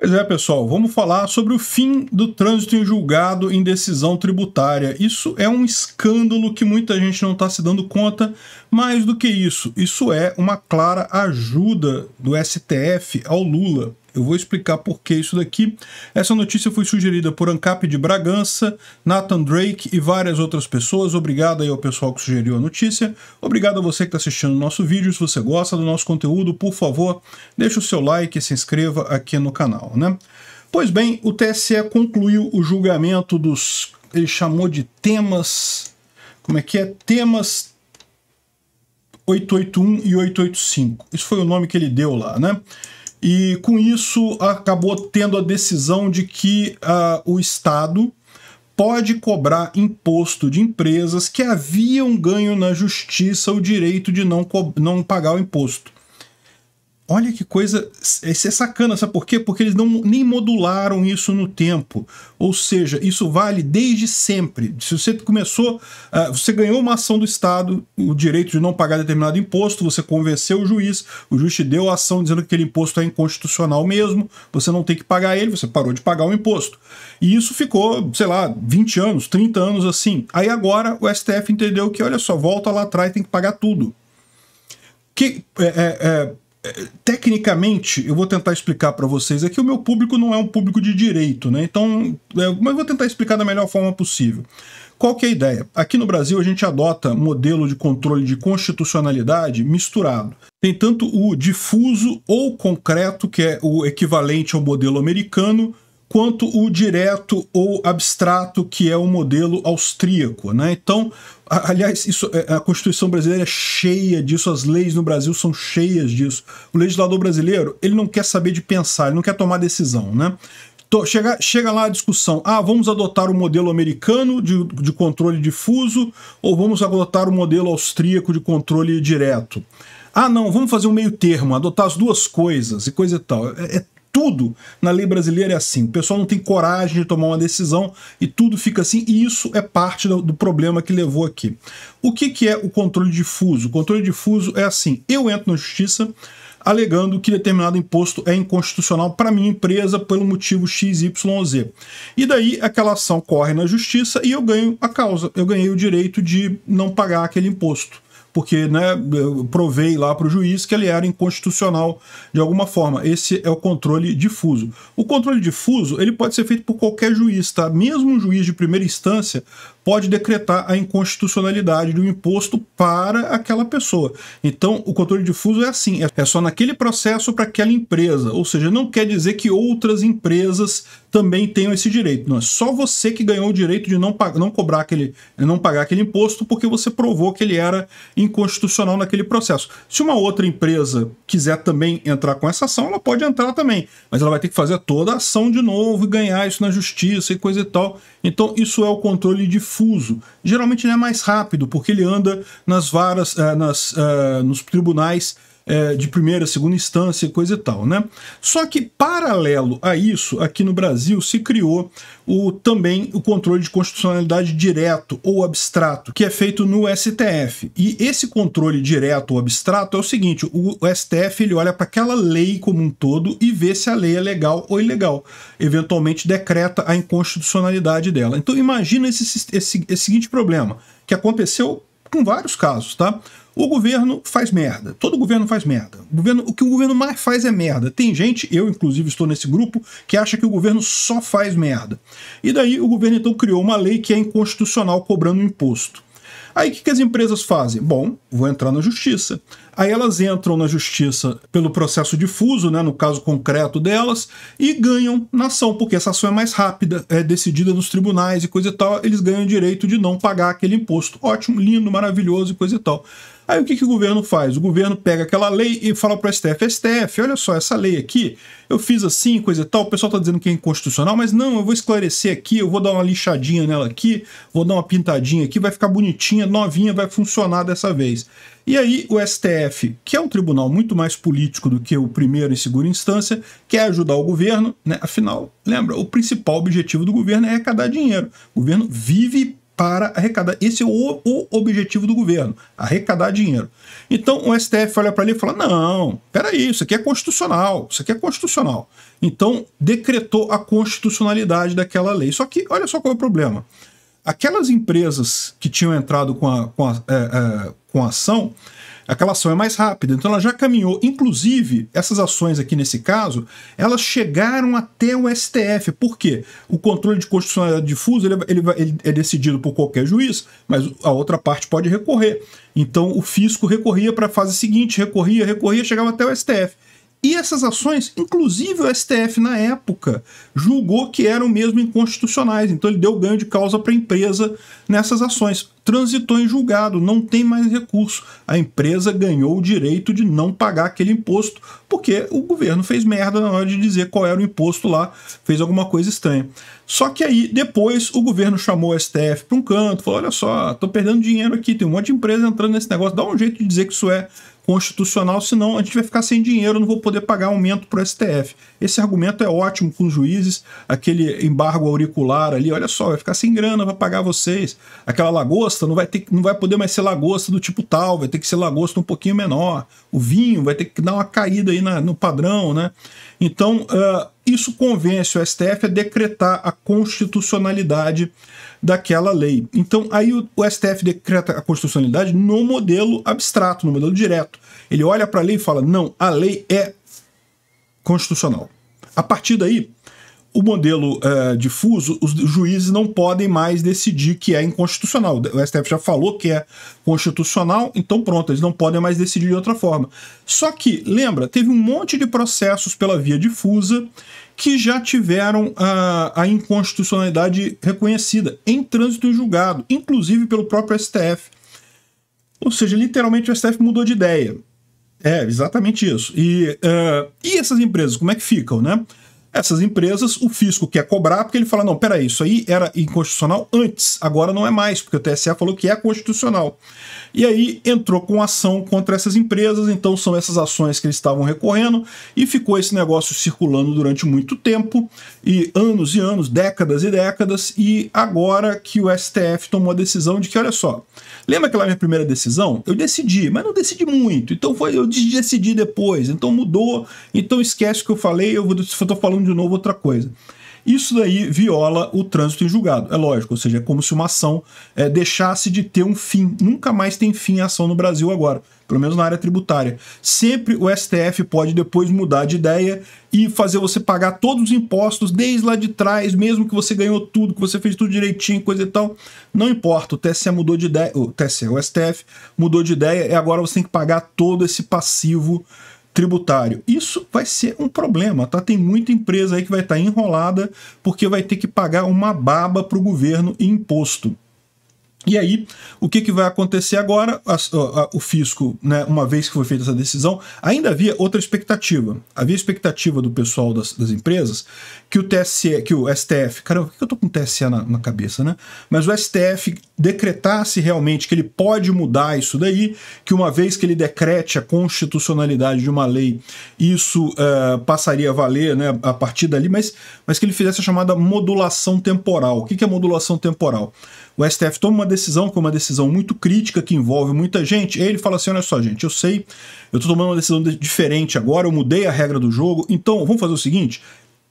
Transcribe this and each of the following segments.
Pois é, pessoal, vamos falar sobre o fim do trânsito em julgado em decisão tributária. Isso é um escândalo que muita gente não está se dando conta. Mais do que isso, isso é uma clara ajuda do STF ao Lula. Eu vou explicar por que isso daqui. Essa notícia foi sugerida por Ancap de Bragança, Nathan Drake e várias outras pessoas. Obrigado aí ao pessoal que sugeriu a notícia. Obrigado a você que está assistindo o nosso vídeo. Se você gosta do nosso conteúdo, por favor, deixe o seu like e se inscreva aqui no canal, né? Pois bem, o TSE concluiu o julgamento dos... Ele chamou de temas... Como é que é? Temas 881 e 885. Isso foi o nome que ele deu lá, né? E com isso acabou tendo a decisão de que uh, o Estado pode cobrar imposto de empresas que haviam ganho na justiça o direito de não, não pagar o imposto. Olha que coisa. É, isso é sacana, sabe por quê? Porque eles não, nem modularam isso no tempo. Ou seja, isso vale desde sempre. Se você começou. Uh, você ganhou uma ação do Estado, o direito de não pagar determinado imposto, você convenceu o juiz, o juiz te deu a ação dizendo que aquele imposto é inconstitucional mesmo, você não tem que pagar ele, você parou de pagar o imposto. E isso ficou, sei lá, 20 anos, 30 anos assim. Aí agora o STF entendeu que, olha só, volta lá atrás, e tem que pagar tudo. Que. é, é, é tecnicamente, eu vou tentar explicar para vocês aqui, é o meu público não é um público de direito, né? Então, é, mas vou tentar explicar da melhor forma possível. Qual que é a ideia? Aqui no Brasil a gente adota modelo de controle de constitucionalidade misturado. Tem tanto o difuso ou concreto, que é o equivalente ao modelo americano, quanto o direto ou abstrato, que é o modelo austríaco, né? Então, Aliás, isso, é, a Constituição brasileira é cheia disso, as leis no Brasil são cheias disso. O legislador brasileiro, ele não quer saber de pensar, ele não quer tomar decisão, né? Chega, chega lá a discussão, ah, vamos adotar o um modelo americano de, de controle difuso ou vamos adotar o um modelo austríaco de controle direto? Ah, não, vamos fazer um meio termo, adotar as duas coisas e coisa e tal. É, é tudo na lei brasileira é assim. O pessoal não tem coragem de tomar uma decisão e tudo fica assim, e isso é parte do, do problema que levou aqui. O que, que é o controle difuso? O controle difuso é assim: eu entro na justiça alegando que determinado imposto é inconstitucional para minha empresa pelo motivo XYZ. E daí aquela ação corre na justiça e eu ganho a causa, eu ganhei o direito de não pagar aquele imposto porque né, provei lá para o juiz que ele era inconstitucional de alguma forma. Esse é o controle difuso. O controle difuso ele pode ser feito por qualquer juiz, tá? Mesmo um juiz de primeira instância pode decretar a inconstitucionalidade do imposto para aquela pessoa. Então, o controle difuso é assim, é, é só naquele processo para aquela empresa, ou seja, não quer dizer que outras empresas também tenham esse direito. Não é só você que ganhou o direito de não, pagar, não cobrar aquele, não pagar aquele imposto porque você provou que ele era inconstitucional naquele processo. Se uma outra empresa quiser também entrar com essa ação, ela pode entrar também, mas ela vai ter que fazer toda a ação de novo e ganhar isso na justiça e coisa e tal. Então, isso é o controle difuso confuso. Geralmente ele é mais rápido, porque ele anda nas varas, eh, nas, eh, nos tribunais é, de primeira, segunda instância, coisa e tal, né? Só que paralelo a isso, aqui no Brasil se criou o também o controle de constitucionalidade direto ou abstrato, que é feito no STF. E esse controle direto ou abstrato é o seguinte: o, o STF ele olha para aquela lei como um todo e vê se a lei é legal ou ilegal. Eventualmente decreta a inconstitucionalidade dela. Então imagina esse, esse, esse seguinte problema que aconteceu com vários casos, tá? O governo faz merda. Todo governo faz merda. O, governo, o que o governo mais faz é merda. Tem gente, eu inclusive estou nesse grupo, que acha que o governo só faz merda. E daí o governo então criou uma lei que é inconstitucional cobrando imposto. Aí o que, que as empresas fazem? Bom, vou entrar na justiça. Aí elas entram na justiça pelo processo difuso, né, no caso concreto delas, e ganham na ação, porque essa ação é mais rápida, é decidida nos tribunais e coisa e tal, eles ganham o direito de não pagar aquele imposto. Ótimo, lindo, maravilhoso e coisa e tal. Aí o que, que o governo faz? O governo pega aquela lei e fala para o STF: STF, olha só, essa lei aqui, eu fiz assim, coisa e tal, o pessoal está dizendo que é inconstitucional, mas não, eu vou esclarecer aqui, eu vou dar uma lixadinha nela aqui, vou dar uma pintadinha aqui, vai ficar bonitinha, novinha, vai funcionar dessa vez. E aí o STF, que é um tribunal muito mais político do que o primeiro e segunda instância, quer ajudar o governo, né? Afinal, lembra, o principal objetivo do governo é arrecadar dinheiro. O governo vive para arrecadar. Esse é o, o objetivo do governo, arrecadar dinheiro. Então o STF olha para ele e fala: não, peraí, isso aqui é constitucional, isso aqui é constitucional. Então decretou a constitucionalidade daquela lei. Só que olha só qual é o problema. Aquelas empresas que tinham entrado com a, com a, é, é, com a ação, aquela ação é mais rápida. Então ela já caminhou. Inclusive, essas ações aqui nesse caso, elas chegaram até o STF. Por quê? O controle de constitucionalidade difuso ele, é, ele, ele é decidido por qualquer juiz, mas a outra parte pode recorrer. Então o fisco recorria para a fase seguinte, recorria, recorria, chegava até o STF. E essas ações, inclusive o STF na época, julgou que eram mesmo inconstitucionais, então ele deu ganho de causa para a empresa nessas ações. Transitou em julgado, não tem mais recurso. A empresa ganhou o direito de não pagar aquele imposto, porque o governo fez merda na hora de dizer qual era o imposto lá, fez alguma coisa estranha. Só que aí, depois, o governo chamou o STF para um canto, falou: olha só, tô perdendo dinheiro aqui, tem um monte de empresa entrando nesse negócio, dá um jeito de dizer que isso é constitucional, senão a gente vai ficar sem dinheiro, não vou poder pagar aumento para o STF. Esse argumento é ótimo com os juízes, aquele embargo auricular ali, olha só, vai ficar sem grana, vai pagar vocês. Aquela lagosta não vai, ter, não vai poder mais ser lagosta do tipo tal, vai ter que ser lagosta um pouquinho menor. O vinho vai ter que dar uma caída aí na, no padrão, né? Então, uh, isso convence o STF a decretar a constitucionalidade daquela lei. Então aí o, o STF decreta a constitucionalidade no modelo abstrato, no modelo direto. Ele olha para a lei e fala: não, a lei é constitucional. A partir daí, o modelo é, difuso, os juízes não podem mais decidir que é inconstitucional. O STF já falou que é constitucional, então pronto, eles não podem mais decidir de outra forma. Só que, lembra, teve um monte de processos pela via difusa que já tiveram a, a inconstitucionalidade reconhecida em trânsito em julgado, inclusive pelo próprio STF. Ou seja, literalmente o STF mudou de ideia. É, exatamente isso. E, uh, e essas empresas, como é que ficam, né? Essas empresas, o fisco quer cobrar porque ele fala: não, peraí, isso aí era inconstitucional antes, agora não é mais, porque o TSE falou que é constitucional. E aí entrou com ação contra essas empresas, então são essas ações que eles estavam recorrendo e ficou esse negócio circulando durante muito tempo e anos e anos, décadas e décadas. E agora que o STF tomou a decisão de que, olha só, lembra aquela minha primeira decisão? Eu decidi, mas não decidi muito, então foi eu decidi depois, então mudou, então esquece o que eu falei, eu estou falando de novo outra coisa. Isso daí viola o trânsito em julgado, é lógico, ou seja, é como se uma ação é, deixasse de ter um fim. Nunca mais tem fim a ação no Brasil agora, pelo menos na área tributária. Sempre o STF pode depois mudar de ideia e fazer você pagar todos os impostos desde lá de trás, mesmo que você ganhou tudo, que você fez tudo direitinho, coisa e tal. Não importa, o TSE mudou de ideia, o TSE, o STF mudou de ideia e agora você tem que pagar todo esse passivo tributário. Isso vai ser um problema, tá? Tem muita empresa aí que vai estar tá enrolada porque vai ter que pagar uma baba para o governo em imposto. E aí, o que, que vai acontecer agora? A, a, o fisco, né, uma vez que foi feita essa decisão, ainda havia outra expectativa. Havia expectativa do pessoal das, das empresas que o TSE, que o STF, caramba, por que eu tô com o TSE na, na cabeça, né? Mas o STF decretasse realmente que ele pode mudar isso daí, que uma vez que ele decrete a constitucionalidade de uma lei, isso uh, passaria a valer né, a partir dali, mas, mas que ele fizesse a chamada modulação temporal. O que, que é modulação temporal? o STF toma uma decisão que é uma decisão muito crítica, que envolve muita gente, e ele fala assim: olha só, gente, eu sei, eu estou tomando uma decisão diferente agora, eu mudei a regra do jogo, então vamos fazer o seguinte: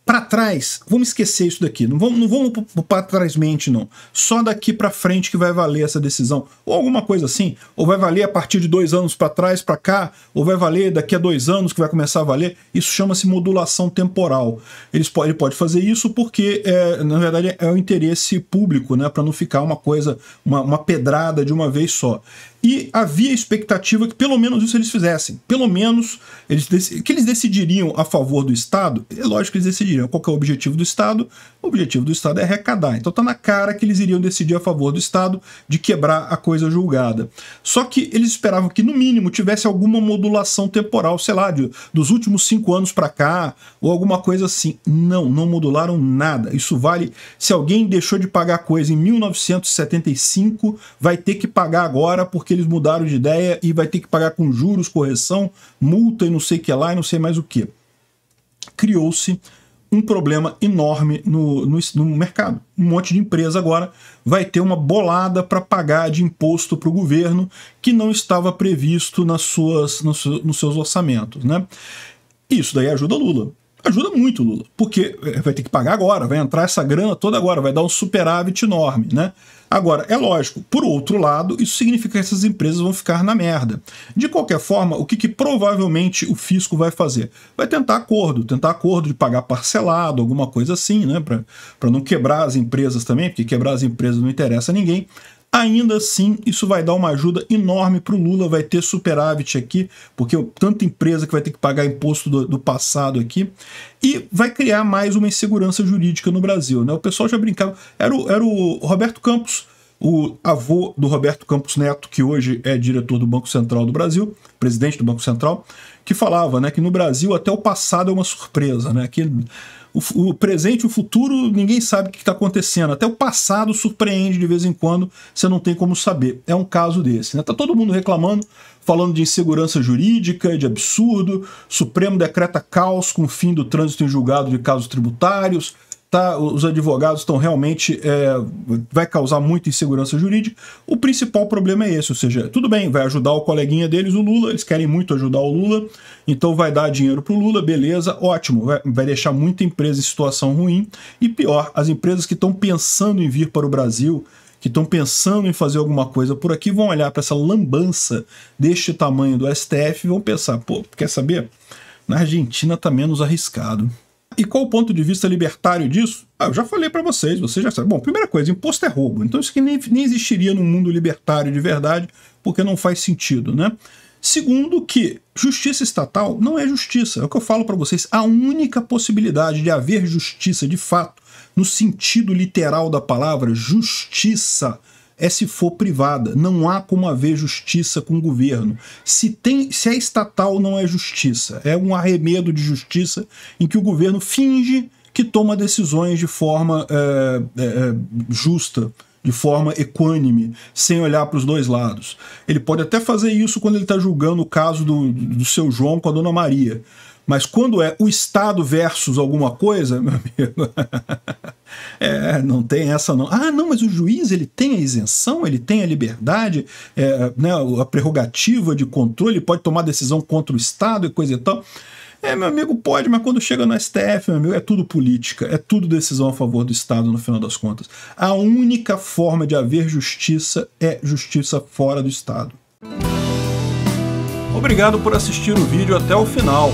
para trás, vamos esquecer isso daqui. Não vamos, não vamos para trás mente, não. Só daqui para frente que vai valer essa decisão. Ou alguma coisa assim. Ou vai valer a partir de dois anos para trás, para cá. Ou vai valer daqui a dois anos que vai começar a valer. Isso chama-se modulação temporal. Eles, ele pode fazer isso porque, é, na verdade, é o interesse público, né? Para não ficar uma coisa, uma, uma pedrada de uma vez só e havia expectativa que pelo menos isso eles fizessem. Pelo menos eles que eles decidiriam a favor do Estado, é lógico que eles decidiriam. Qual é o objetivo do Estado? O objetivo do Estado é arrecadar. Então está na cara que eles iriam decidir a favor do Estado de quebrar a coisa julgada. Só que eles esperavam que, no mínimo, tivesse alguma modulação temporal, sei lá, de, dos últimos cinco anos para cá, ou alguma coisa assim. Não, não modularam nada. Isso vale se alguém deixou de pagar coisa em 1975, vai ter que pagar agora porque porque eles mudaram de ideia e vai ter que pagar com juros, correção, multa e não sei o que lá e não sei mais o que. Criou-se um problema enorme no, no, no, mercado. Um monte de empresa agora vai ter uma bolada para pagar de imposto para o governo que não estava previsto nas suas, nos, nos seus orçamentos. Né? Isso daí ajuda Lula. Ajuda muito, Lula, porque é, vai ter que pagar agora, vai entrar essa grana toda agora, vai dar um superávit enorme, né? Agora, é lógico, por outro lado, isso significa que essas empresas vão ficar na merda. De qualquer forma, o que, que provavelmente o fisco vai fazer? Vai tentar acordo, tentar acordo de pagar parcelado, alguma coisa assim, né? Para não quebrar as empresas também, porque quebrar as empresas não interessa a ninguém. Ainda assim, isso vai dar uma ajuda enorme para o Lula, vai ter superávit aqui, porque tanta empresa que vai ter que pagar imposto do, do, passado aqui, e vai criar mais uma insegurança jurídica no Brasil. Né? O pessoal já brincava, era o, era o Roberto Campos, o avô do Roberto Campos Neto, que hoje é diretor do Banco Central do Brasil, presidente do Banco Central, que falava né, que no Brasil até o passado é uma surpresa, né? que o, o presente, o futuro, ninguém sabe o que está acontecendo. Até o passado surpreende de vez em quando, você não tem como saber. É um caso desse. Né? Tá todo mundo reclamando, falando de insegurança jurídica, de absurdo. Supremo decreta caos com o fim do trânsito em julgado de casos tributários tá? Os advogados estão realmente é, vai causar muita insegurança jurídica. O principal problema é esse, ou seja, tudo bem, vai ajudar o coleguinha deles, o Lula, eles querem muito ajudar o Lula, então vai dar dinheiro para o Lula, beleza, ótimo, vai, vai, deixar muita empresa em situação ruim e pior, as empresas que estão pensando em vir para o Brasil que estão pensando em fazer alguma coisa por aqui, vão olhar para essa lambança deste tamanho do STF e vão pensar, pô, quer saber? Na Argentina tá menos arriscado. E qual o ponto de vista libertário disso? Ah, eu já falei para vocês, vocês já sabem. Bom, primeira coisa, imposto é roubo. Então isso aqui nem, nem existiria num mundo libertário de verdade, porque não faz sentido, né? Segundo, que justiça estatal não é justiça. É o que eu falo para vocês. A única possibilidade de haver justiça de fato, no sentido literal da palavra, justiça, é se for privada. Não há como haver justiça com o governo. Se, tem, se é estatal, não é justiça. É um arremedo de justiça em que o governo finge que toma decisões de forma é, é, justa, de forma equânime, sem olhar para os dois lados. Ele pode até fazer isso quando ele está julgando o caso do, do seu João com a dona Maria. Mas quando é o Estado versus alguma coisa, meu amigo, É, não tem essa não. Ah, não, mas o juiz ele tem a isenção, ele tem a liberdade, é, né, a prerrogativa de controle, pode tomar decisão contra o Estado e coisa e tal. É, meu amigo, pode, mas quando chega no STF, meu amigo, é tudo política, é tudo decisão a favor do Estado no final das contas. A única forma de haver justiça é justiça fora do Estado. Obrigado por assistir o vídeo até o final.